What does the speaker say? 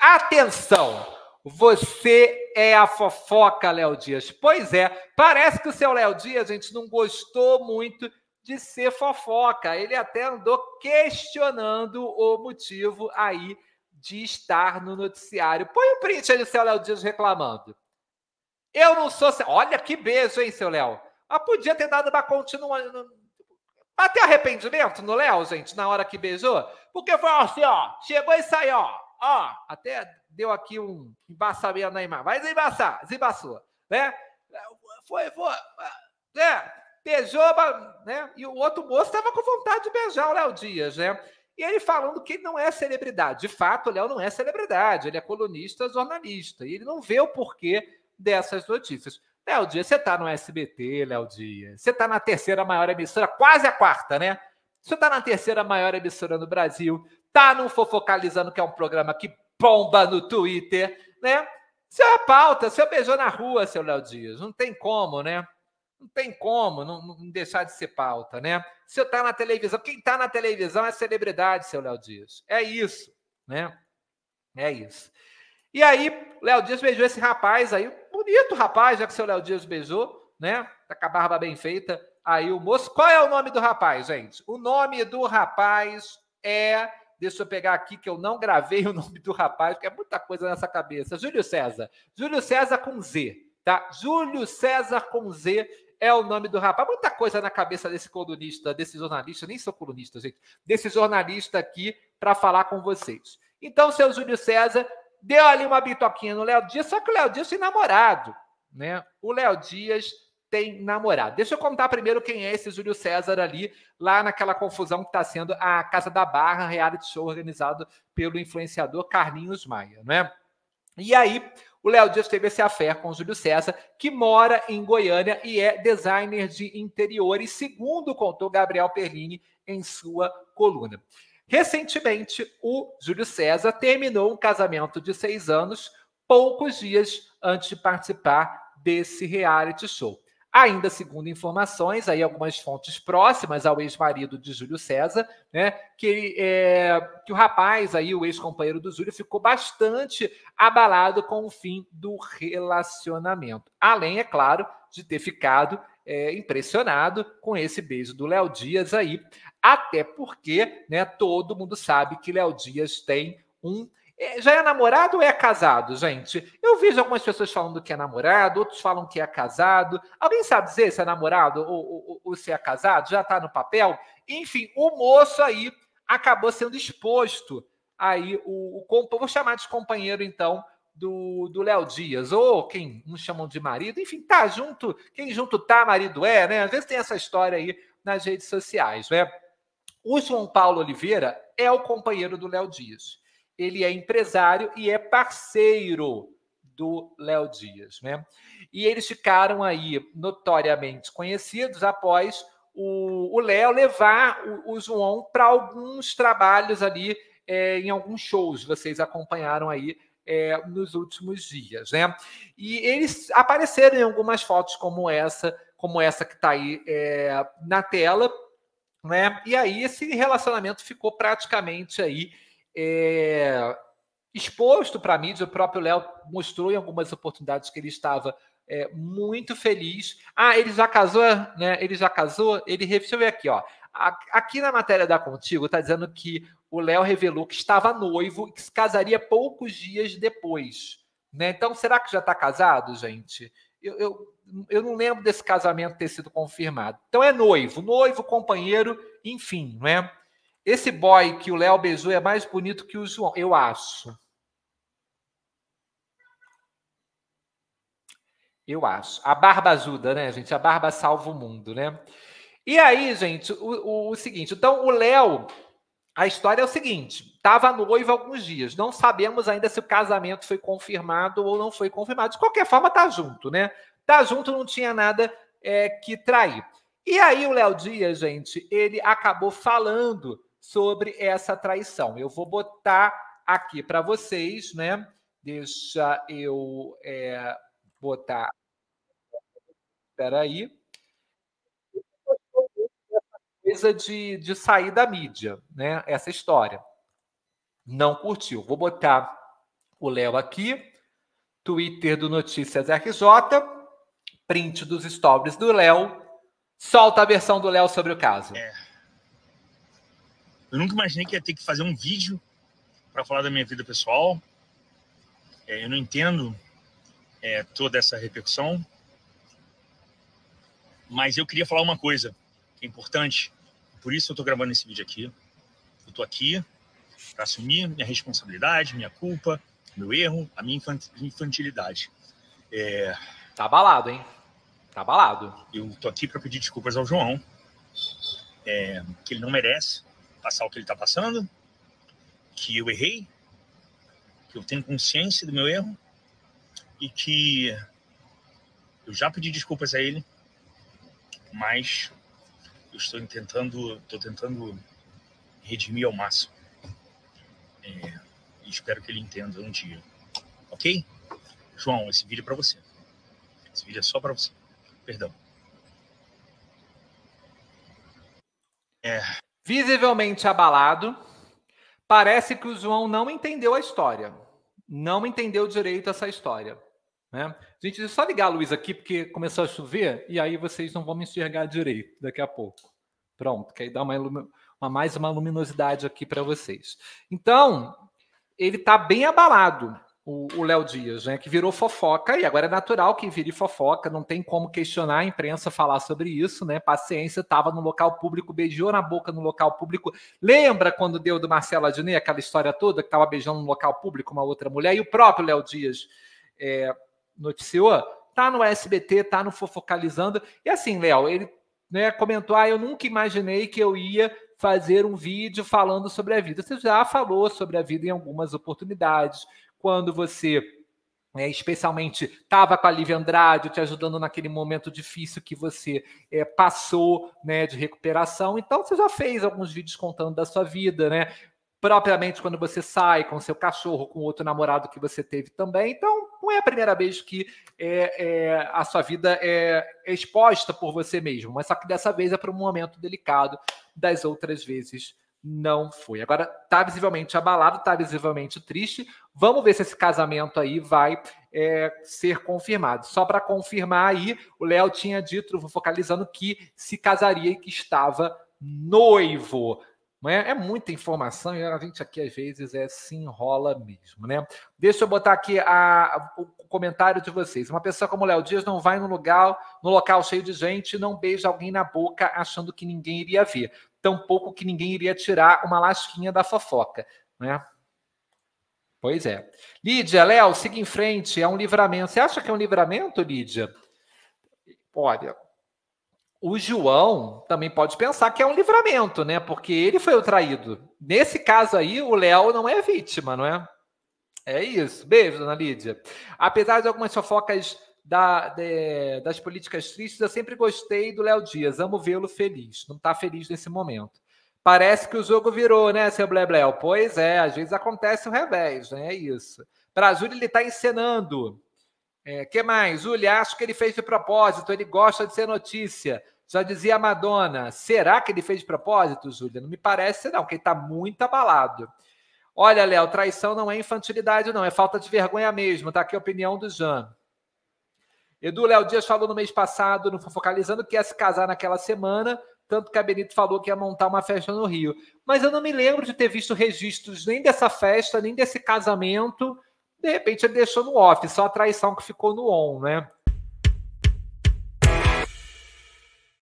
Atenção! Você é a fofoca, Léo Dias. Pois é, parece que o seu Léo Dias, gente, não gostou muito de ser fofoca. Ele até andou questionando o motivo aí de estar no noticiário. Põe o um print aí do seu Léo Dias reclamando. Eu não sou. Olha que beijo, hein, seu Léo? Mas ah, podia ter dado uma continuação. Até arrependimento no Léo, gente, na hora que beijou. Porque foi assim, ó. Chegou e saiu, ó ó, até deu aqui um embaçamento na Neymar. Vai desembaçar, desembaçou, né? Foi, foi, né? Beijou, né? E o outro moço estava com vontade de beijar o Léo Dias, né? E ele falando que ele não é celebridade. De fato, o Léo não é celebridade, ele é colunista, jornalista, e ele não vê o porquê dessas notícias. Léo Dias, você está no SBT, Léo Dias, você está na terceira maior emissora, quase a quarta, né? Você está na terceira maior emissora no Brasil, tá no Fofocalizando, que é um programa que bomba no Twitter, né? Seu é uma pauta, seu beijou na rua, seu Léo Dias. Não tem como, né? Não tem como não, não deixar de ser pauta, né? Se eu tá na televisão, quem tá na televisão é celebridade, seu Léo Dias. É isso, né? É isso. E aí, Léo Dias beijou esse rapaz aí, bonito rapaz, já que seu Léo Dias beijou, né? Tá com a barba bem feita. Aí o moço, qual é o nome do rapaz, gente? O nome do rapaz é Deixa eu pegar aqui que eu não gravei o nome do rapaz, porque é muita coisa nessa cabeça. Júlio César. Júlio César com Z, tá? Júlio César com Z é o nome do rapaz. Muita coisa na cabeça desse colunista, desse jornalista, nem sou colunista, gente, desse jornalista aqui para falar com vocês. Então, seu Júlio César deu ali uma bitoquinha no Léo Dias, só que o Léo Dias tem namorado, né? O Léo Dias tem namorado. Deixa eu contar primeiro quem é esse Júlio César ali, lá naquela confusão que está sendo a Casa da Barra, reality show organizado pelo influenciador Carlinhos Maia, né? E aí, o Léo Dias teve esse fé com o Júlio César, que mora em Goiânia e é designer de interiores, segundo contou Gabriel Perlini em sua coluna. Recentemente, o Júlio César terminou um casamento de seis anos, poucos dias antes de participar desse reality show. Ainda segundo informações, aí algumas fontes próximas ao ex-marido de Júlio César, né, que, é, que o rapaz, aí o ex-companheiro do Júlio, ficou bastante abalado com o fim do relacionamento. Além, é claro, de ter ficado é, impressionado com esse beijo do Léo Dias aí, até porque, né, todo mundo sabe que Léo Dias tem um é, já é namorado ou é casado, gente? Eu vejo algumas pessoas falando que é namorado, outros falam que é casado. Alguém sabe dizer se é namorado ou, ou, ou se é casado? Já está no papel? Enfim, o moço aí acabou sendo exposto. Aí o, o vou chamar de companheiro então do Léo Dias, ou quem nos chamam de marido, enfim, tá junto, quem junto tá, marido é, né? Às vezes tem essa história aí nas redes sociais, né? O João Paulo Oliveira é o companheiro do Léo Dias ele é empresário e é parceiro do Léo Dias, né? E eles ficaram aí notoriamente conhecidos após o Léo levar o, João para alguns trabalhos ali, é, em alguns shows, vocês acompanharam aí é, nos últimos dias, né? E eles apareceram em algumas fotos como essa, como essa que está aí é, na tela, né? E aí esse relacionamento ficou praticamente aí é, exposto para a mídia. O próprio Léo mostrou em algumas oportunidades que ele estava é, muito feliz. Ah, ele já casou, né? Ele já casou. Ele deixa eu ver aqui, ó. Aqui na matéria da Contigo está dizendo que o Léo revelou que estava noivo e que se casaria poucos dias depois. Né? Então, será que já está casado, gente? Eu, eu, eu não lembro desse casamento ter sido confirmado. Então, é noivo, noivo, companheiro, enfim, não é? Esse boy que o Léo beijou é mais bonito que o João, eu acho. Eu acho. A barba ajuda, né, gente? A barba salva o mundo, né? E aí, gente, o, o, o seguinte. Então, o Léo, a história é o seguinte: estava noivo alguns dias. Não sabemos ainda se o casamento foi confirmado ou não foi confirmado. De qualquer forma, tá junto, né? Tá junto, não tinha nada é, que trair. E aí, o Léo Dias, gente, ele acabou falando sobre essa traição. Eu vou botar aqui para vocês, né? Deixa eu é, botar. Espera aí. Coisa de, de sair da mídia, né? Essa história. Não curtiu. Vou botar o Léo aqui, Twitter do Notícias RJ, print dos stories do Léo. Solta a versão do Léo sobre o caso. É. Eu nunca imaginei que ia ter que fazer um vídeo para falar da minha vida pessoal. É, eu não entendo é, toda essa repercussão. Mas eu queria falar uma coisa que é importante. Por isso eu estou gravando esse vídeo aqui. Eu estou aqui para assumir minha responsabilidade, minha culpa, meu erro, a minha infantilidade. É... Tá abalado, hein? Tá abalado. Eu tô aqui para pedir desculpas ao João, é, que ele não merece passar o que ele está passando, que eu errei, que eu tenho consciência do meu erro e que eu já pedi desculpas a ele, mas eu estou tentando, estou tentando redimir ao máximo. É, espero que ele entenda um dia, ok? João, esse vídeo é para você. Esse vídeo é só para você. Perdão. É, visivelmente abalado. Parece que o João não entendeu a história, não entendeu direito essa história. Né? Gente, deixa eu só ligar a luz aqui, porque começou a chover e aí vocês não vão me enxergar direito daqui a pouco. Pronto, que aí dá uma, uma mais uma luminosidade aqui para vocês. Então, ele está bem abalado o Léo Dias, né? Que virou fofoca e agora é natural que vire fofoca, não tem como questionar a imprensa falar sobre isso, né? Paciência estava no local público, beijou na boca no local público. Lembra quando deu do Marcelo Adnet aquela história toda que estava beijando no local público uma outra mulher e o próprio Léo Dias é, noticiou? Tá no SBT, tá no Fofocalizando. E assim, Léo, ele né, comentou: ah, eu nunca imaginei que eu ia fazer um vídeo falando sobre a vida. Você já falou sobre a vida em algumas oportunidades, quando você é, especialmente estava com a Lívia Andrade te ajudando naquele momento difícil que você é, passou né, de recuperação. Então, você já fez alguns vídeos contando da sua vida, né? Propriamente quando você sai com seu cachorro, com outro namorado que você teve também. Então, não é a primeira vez que é, é a sua vida é, é exposta por você mesmo, mas só que dessa vez é para um momento delicado das outras vezes não foi. Agora está visivelmente abalado, está visivelmente triste. Vamos ver se esse casamento aí vai é, ser confirmado. Só para confirmar aí, o Léo tinha dito, focalizando, que se casaria e que estava noivo. Né? É muita informação e a gente aqui às vezes é, se enrola mesmo, né? Deixa eu botar aqui a, o comentário de vocês. Uma pessoa como Léo Dias não vai no lugar, no local cheio de gente, não beija alguém na boca achando que ninguém iria ver tampouco que ninguém iria tirar uma lasquinha da fofoca, né? Pois é. Lídia, Léo, siga em frente, é um livramento. Você acha que é um livramento, Lídia? Olha, o João também pode pensar que é um livramento, né? Porque ele foi o traído. Nesse caso aí, o Léo não é vítima, não é? É isso. Beijo, dona Lídia. Apesar de algumas fofocas da, de, das políticas tristes, eu sempre gostei do Léo Dias, amo vê-lo feliz. Não está feliz nesse momento. Parece que o jogo virou, né, seu Blebleu? Pois é, às vezes acontece o revés, né? É isso. Para a Júlia, ele está encenando. É, que mais? Júlia, acho que ele fez de propósito, ele gosta de ser notícia. Já dizia a Madonna, será que ele fez de propósito, Júlia? Não me parece, não, porque ele está muito abalado. Olha, Léo, traição não é infantilidade, não, é falta de vergonha mesmo. Está aqui a opinião do Jean. Edu Léo Dias falou no mês passado, no Focalizando, que ia se casar naquela semana, tanto que a Benito falou que ia montar uma festa no Rio. Mas eu não me lembro de ter visto registros nem dessa festa, nem desse casamento. De repente ele deixou no off, só a traição que ficou no on, né?